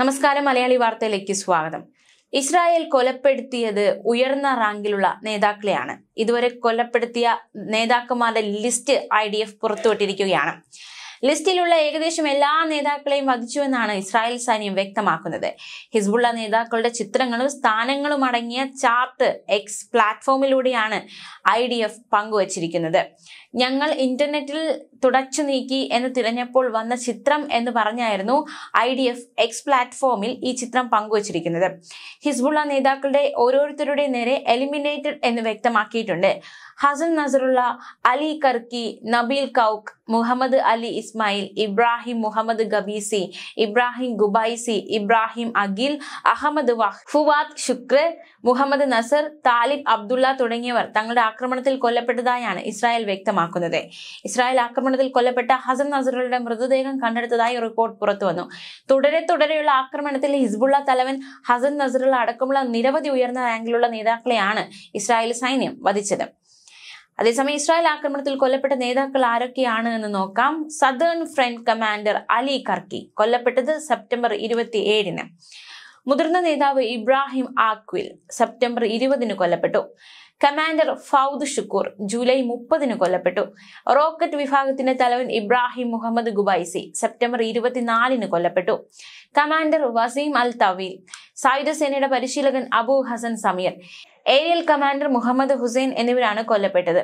നമസ്കാരം മലയാളി വാർത്തയിലേക്ക് സ്വാഗതം ഇസ്രായേൽ കൊലപ്പെടുത്തിയത് ഉയർന്ന റാങ്കിലുള്ള നേതാക്കളെയാണ് ഇതുവരെ കൊലപ്പെടുത്തിയ നേതാക്കന്മാരുടെ ലിസ്റ്റ് ഐ ഡി എഫ് പുറത്തുവിട്ടിരിക്കുകയാണ് ലിസ്റ്റിലുള്ള ഏകദേശം എല്ലാ നേതാക്കളെയും വധിച്ചുവെന്നാണ് ഇസ്രായേൽ സൈന്യം വ്യക്തമാക്കുന്നത് ഹിസ്ബുള്ള നേതാക്കളുടെ ചിത്രങ്ങളും സ്ഥാനങ്ങളും അടങ്ങിയ ചാർട്ട് എക്സ് പ്ലാറ്റ്ഫോമിലൂടെയാണ് ഐ ഡി എഫ് പങ്കുവച്ചിരിക്കുന്നത് ഞങ്ങൾ ഇന്റർനെറ്റിൽ തുടച്ചു നീക്കി എന്ന് തിരഞ്ഞപ്പോൾ വന്ന ചിത്രം എന്ന് പറഞ്ഞായിരുന്നു ഐ ഡി എഫ് എക്സ് പ്ലാറ്റ്ഫോമിൽ ഈ ചിത്രം പങ്കുവച്ചിരിക്കുന്നത് ഹിസ്ബുള്ള നേതാക്കളുടെ ഓരോരുത്തരുടെ നേരെ എലിമിനേറ്റഡ് എന്ന് വ്യക്തമാക്കിയിട്ടുണ്ട് Hassan Nasrallah Ali Karaki Nabil Kaouk Muhammad Ali ഇസ് Ismail Ibrahim Muhammad Qubaisi Ibrahim Qubaisi Ibrahim Aqil Ahmed വഹ്ഫുവാദ് Fuad Muhammad Nasser Talib Abdullah തുടങ്ങിയവർ തങ്ങളുടെ ആക്രമണത്തിൽ കൊല്ലപ്പെട്ടതായാണ് ഇസ്രായേൽ വ്യക്തമാക്കുന്നത് ഇസ്രായേൽ ആക്രമണത്തിൽ കൊല്ലപ്പെട്ട ഹസൻ നസറുകളുടെ മൃതദേഹം കണ്ടെടുത്തതായി റിപ്പോർട്ട് പുറത്തുവന്നു തുടരെ തുടരെയുള്ള ആക്രമണത്തിൽ ഹിസ്ബുള്ള തലവൻ ഹസൻ നസറുള്ള അടക്കമുള്ള നിരവധി ഉയർന്ന റാങ്കിലുള്ള നേതാക്കളെയാണ് ഇസ്രായേൽ സൈന്യം വധിച്ചത് അതേസമയം ഇസ്രായേൽ ആക്രമണത്തിൽ കൊല്ലപ്പെട്ട നേതാക്കൾ ആരൊക്കെയാണ് എന്ന് നോക്കാം southern front commander Ali Karaki കൊല്ലപ്പെട്ടത് സെപ്റ്റംബർ ഇരുപത്തി ഏഴിന് മുതിർന്ന നേതാവ് ഇബ്രാഹിം ആക്വിൽ സെപ്റ്റംബർ ഇരുപതിന് കൊല്ലപ്പെട്ടു കമാൻഡർ ഫൗദ് ഷുക്കൂർ ജൂലൈ മുപ്പതിന് കൊല്ലപ്പെട്ടു റോക്കറ്റ് വിഭാഗത്തിന്റെ തലവൻ ഇബ്രാഹിം മുഹമ്മദ് ഗുബൈസി സെപ്റ്റംബർ ഇരുപത്തിനാലിന് കൊല്ലപ്പെട്ടു കമാൻഡർ വസീം അൽ തവീൽ സായുധസേനയുടെ പരിശീലകൻ അബു ഹസൻ സമീർ ഏരിയൽ കമാൻഡർ മുഹമ്മദ് ഹുസൈൻ എന്നിവരാണ് കൊല്ലപ്പെട്ടത്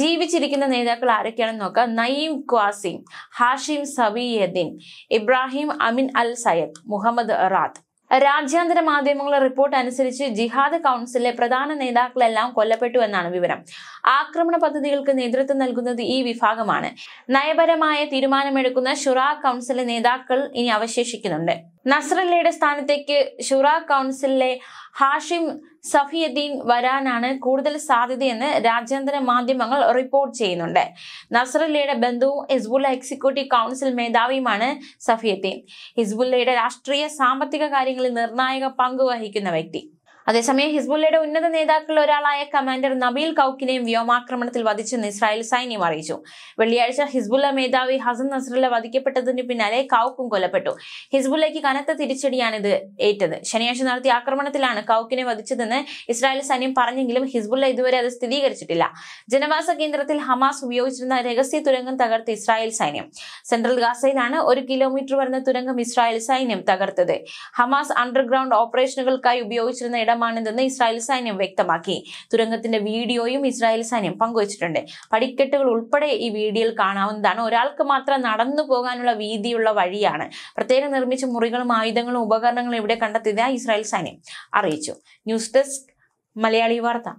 ജീവിച്ചിരിക്കുന്ന നേതാക്കൾ ആരൊക്കെയാണെന്ന് നോക്കാം നയീം ക്വാസിം ഹാഷിം സബിയദ്ദീൻ ഇബ്രാഹിം അമിൻ അൽ സയദ് മുഹമ്മദ് റാത്ത് രാജ്യാന്തര മാധ്യമങ്ങളുടെ റിപ്പോർട്ട് അനുസരിച്ച് ജിഹാദ് കൗൺസിലെ പ്രധാന നേതാക്കളെല്ലാം കൊല്ലപ്പെട്ടു എന്നാണ് വിവരം ആക്രമണ പദ്ധതികൾക്ക് നേതൃത്വം നൽകുന്നത് ഈ വിഭാഗമാണ് നയപരമായ തീരുമാനമെടുക്കുന്ന ഷുറ കൗൺസിലെ നേതാക്കൾ ഇനി അവശേഷിക്കുന്നുണ്ട് നസ്രല്ലയുടെ സ്ഥാനത്തേക്ക് ഷുറ കൗൺസിലിലെ ഹാഷിം സഫിയദ്ദീൻ വരാനാണ് കൂടുതൽ സാധ്യതയെന്ന് രാജ്യാന്തര മാധ്യമങ്ങൾ റിപ്പോർട്ട് ചെയ്യുന്നുണ്ട് നസ്രല്ലയുടെ ബന്ധുവും ഹിസ്ബുല്ല എക്സിക്യൂട്ടീവ് കൗൺസിൽ മേധാവിയുമാണ് സഫിയദ്ദീൻ ഹിസ്ബുല്ലയുടെ രാഷ്ട്രീയ സാമ്പത്തിക കാര്യങ്ങളിൽ നിർണായക പങ്ക് വഹിക്കുന്ന വ്യക്തി അതേസമയം ഹിസ്ബുള്ളയുടെ ഉന്നത നേതാക്കളിൽ ഒരാളായ കമാൻഡർ നബീൽ കൌക്കിനെയും വ്യോമാക്രമണത്തിൽ വധിച്ചെന്ന് ഇസ്രായേൽ സൈന്യം അറിയിച്ചു വെള്ളിയാഴ്ച ഹിസ്ബുള്ള മേധാവി ഹസൻ നസ്രല്ല വധിക്കപ്പെട്ടതിന് പിന്നാലെ കൌക്കും കൊല്ലപ്പെട്ടു ഹിസ്ബുള്ളയ്ക്ക് കനത്ത തിരിച്ചടിയാണിത് ഏറ്റത് ശനിയാഴ്ച നടത്തിയ ആക്രമണത്തിലാണ് കൌക്കിനെ വധിച്ചതെന്ന് ഇസ്രായേൽ സൈന്യം പറഞ്ഞെങ്കിലും ഹിസ്ബുള്ള ഇതുവരെ അത് സ്ഥിരീകരിച്ചിട്ടില്ല ജനവാസ കേന്ദ്രത്തിൽ ഹമാസ് ഉപയോഗിച്ചിരുന്ന രഹസ്യ തുരങ്കം തകർത്ത് ഇസ്രായേൽ സൈന്യം സെൻട്രൽ ഗാസയിലാണ് ഒരു കിലോമീറ്റർ വരുന്ന തുരങ്കം ഇസ്രായേൽ സൈന്യം തകർത്തത് ഹമാസ് അണ്ടർഗ്രൗണ്ട് ഓപ്പറേഷനുകൾക്കായി ഉപയോഗിച്ചിരുന്ന ഇടം ഫലമാണിതെന്ന് ഇസ്രായേൽ സൈന്യം വ്യക്തമാക്കി തുരങ്കത്തിന്റെ വീഡിയോയും ഇസ്രായേൽ സൈന്യം പങ്കുവച്ചിട്ടുണ്ട് പടിക്കെട്ടുകൾ ഉൾപ്പെടെ ഈ വീഡിയോയിൽ കാണാവുന്നതാണ് ഒരാൾക്ക് മാത്രം നടന്നു പോകാനുള്ള വീതിയുള്ള വഴിയാണ് പ്രത്യേകം നിർമ്മിച്ച മുറികളും ആയുധങ്ങളും ഉപകരണങ്ങളും ഇവിടെ കണ്ടെത്തിയതായി ഇസ്രായേൽ സൈന്യം അറിയിച്ചു ന്യൂസ് ഡെസ്ക് മലയാളി വാർത്ത